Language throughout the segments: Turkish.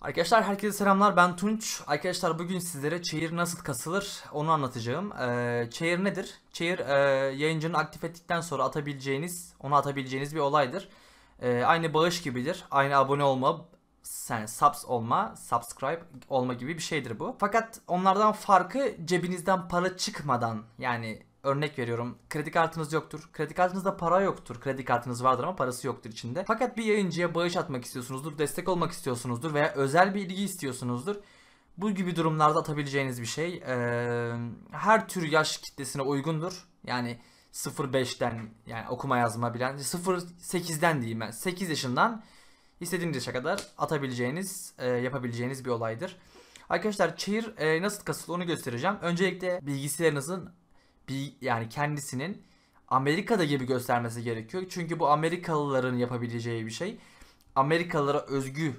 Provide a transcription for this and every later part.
Arkadaşlar herkese selamlar ben Tunç. Arkadaşlar bugün sizlere çeyir nasıl kasılır onu anlatacağım. Ee, nedir? Çeyir e, yayıncının aktif ettikten sonra atabileceğiniz, onu atabileceğiniz bir olaydır. Ee, aynı bağış gibidir. Aynı abone olma, yani subs olma, subscribe olma gibi bir şeydir bu. Fakat onlardan farkı cebinizden para çıkmadan yani Örnek veriyorum kredi kartınız yoktur. Kredi kartınızda para yoktur. Kredi kartınız vardır ama parası yoktur içinde. Fakat bir yayıncıya bağış atmak istiyorsunuzdur, destek olmak istiyorsunuzdur veya özel bir ilgi istiyorsunuzdur. Bu gibi durumlarda atabileceğiniz bir şey. Ee, her tür yaş kitlesine uygundur. Yani 0-5'ten yani okuma yazma bilen 0-8'den diyeyim ben. 8 yaşından istediğiniz yaşa kadar atabileceğiniz, e, yapabileceğiniz bir olaydır. Arkadaşlar çayır e, nasıl kasıtlı onu göstereceğim. Öncelikle bilgisayarınızın bir yani kendisinin Amerika'da gibi göstermesi gerekiyor. Çünkü bu Amerikalıların yapabileceği bir şey. Amerikalılara özgü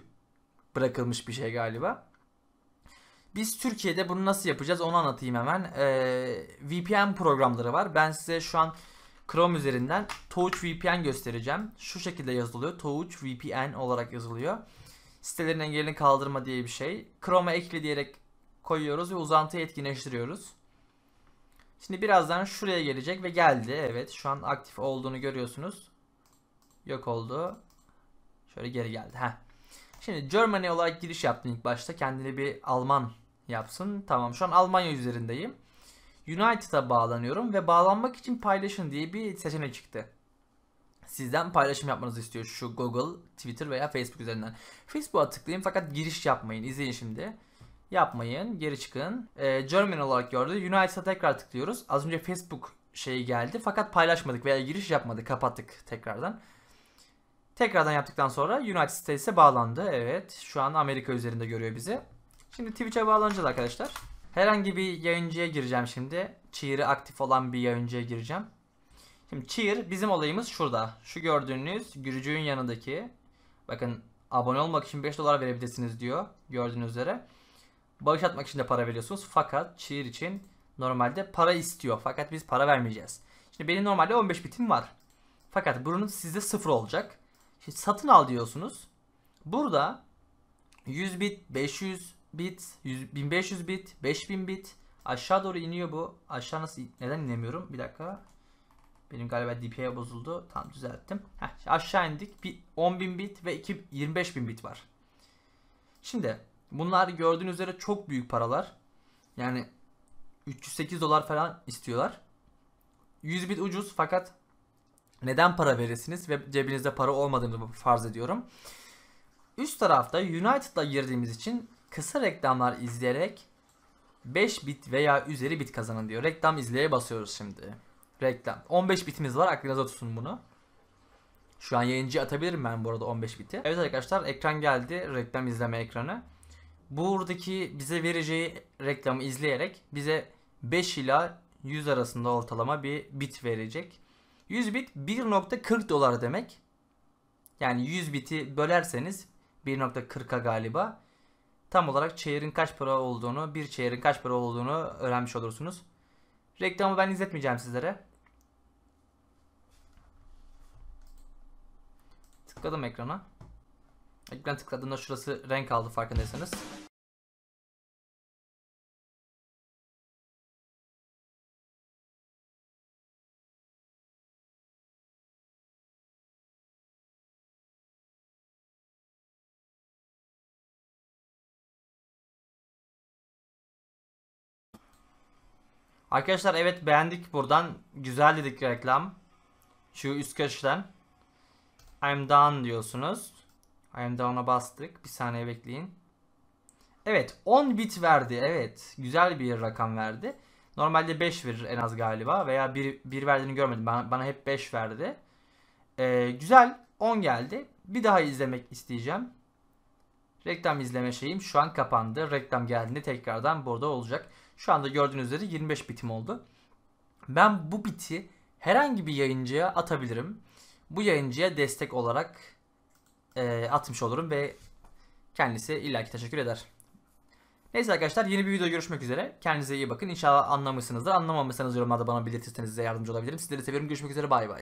bırakılmış bir şey galiba. Biz Türkiye'de bunu nasıl yapacağız onu anlatayım hemen. Ee, VPN programları var. Ben size şu an Chrome üzerinden Touch VPN göstereceğim. Şu şekilde yazılıyor. Touch VPN olarak yazılıyor. Sitelerin engelini kaldırma diye bir şey. Chrome'a ekle diyerek koyuyoruz ve uzantıyı etkinleştiriyoruz. Şimdi birazdan şuraya gelecek ve geldi. Evet şu an aktif olduğunu görüyorsunuz. Yok oldu. Şöyle geri geldi. Heh. Şimdi Germany olarak giriş yaptım ilk başta. Kendini bir Alman yapsın. Tamam şu an Almanya üzerindeyim. United'a bağlanıyorum ve bağlanmak için paylaşın diye bir seçenek çıktı. Sizden paylaşım yapmanızı istiyor şu Google, Twitter veya Facebook üzerinden. Facebook'a tıklayın fakat giriş yapmayın. İzleyin şimdi. Yapmayın. Geri çıkın. E, German olarak gördü. Unite'a tekrar tıklıyoruz. Az önce Facebook şeyi geldi. Fakat paylaşmadık veya giriş yapmadık. Kapattık tekrardan. Tekrardan yaptıktan sonra United sitesi bağlandı. Evet. Şu an Amerika üzerinde görüyor bizi. Şimdi Twitch'e bağlanacağız arkadaşlar. Herhangi bir yayıncıya gireceğim şimdi. Cheer'i aktif olan bir yayıncıya gireceğim. Şimdi Cheer bizim olayımız şurada. Şu gördüğünüz gürücüğün yanındaki. Bakın abone olmak için 5 dolar verebilirsiniz diyor. Gördüğünüz üzere. Bağış atmak için de para veriyorsunuz. Fakat çiğir için normalde para istiyor. Fakat biz para vermeyeceğiz. Şimdi benim normalde 15 bitim var. Fakat bunun sizde 0 olacak. Şimdi satın al diyorsunuz. Burada 100 bit, 500 bit, 100, 1500 bit, 5000 bit aşağı doğru iniyor bu. Aşağı nasıl neden inemiyorum? Bir dakika. Benim galiba DPI bozuldu. Tam düzelttim. Heh, aşağı indik. 10.000 bit ve 25.000 bit var. Şimdi Bunlar gördüğünüz üzere çok büyük paralar. Yani 308 dolar falan istiyorlar. 100 bit ucuz fakat neden para veresiniz ve cebinizde para olmadığını farz ediyorum. Üst tarafta United'la girdiğimiz için kısa reklamlar izleyerek 5 bit veya üzeri bit kazanın diyor. Reklam izleye basıyoruz şimdi. Reklam. 15 bitimiz var aklınıza tutun bunu. Şu an yayıncı atabilirim ben bu arada 15 biti. Evet arkadaşlar ekran geldi. Reklam izleme ekranı buradaki bize vereceği reklamı izleyerek bize 5 ila 100 arasında ortalama bir bit verecek. 100 bit 1.40 dolar demek. Yani 100 biti bölerseniz 1.40'a galiba tam olarak çeyirin kaç para olduğunu, bir çeyirin kaç para olduğunu öğrenmiş olursunuz. Reklamı ben izletmeyeceğim sizlere. Tıkladım ekrana. Ekran tıkladığımda şurası renk aldı farkındaysanız. Arkadaşlar evet beğendik buradan. Güzel dedik reklam. Şu üst köşeden. I'm done diyorsunuz. I'm down'a bastık. Bir saniye bekleyin. Evet 10 bit verdi. Evet güzel bir rakam verdi. Normalde 5 verir en az galiba veya 1, 1 verdiğini görmedim. Bana, bana hep 5 verdi. Ee, güzel 10 geldi. Bir daha izlemek isteyeceğim. Reklam izleme şeyim şu an kapandı. Reklam geldiğinde tekrardan burada olacak. Şu anda gördüğünüz üzere 25 bitim oldu. Ben bu biti herhangi bir yayıncıya atabilirim. Bu yayıncıya destek olarak e, atmış olurum ve kendisi illaki teşekkür eder. Neyse arkadaşlar yeni bir video görüşmek üzere. Kendinize iyi bakın. İnşallah anlamışsınızdır. Anlamamışsanız yorumlarda bana belirtirseniz size yardımcı olabilirim. Sizleri seviyorum. Görüşmek üzere. Bay bay.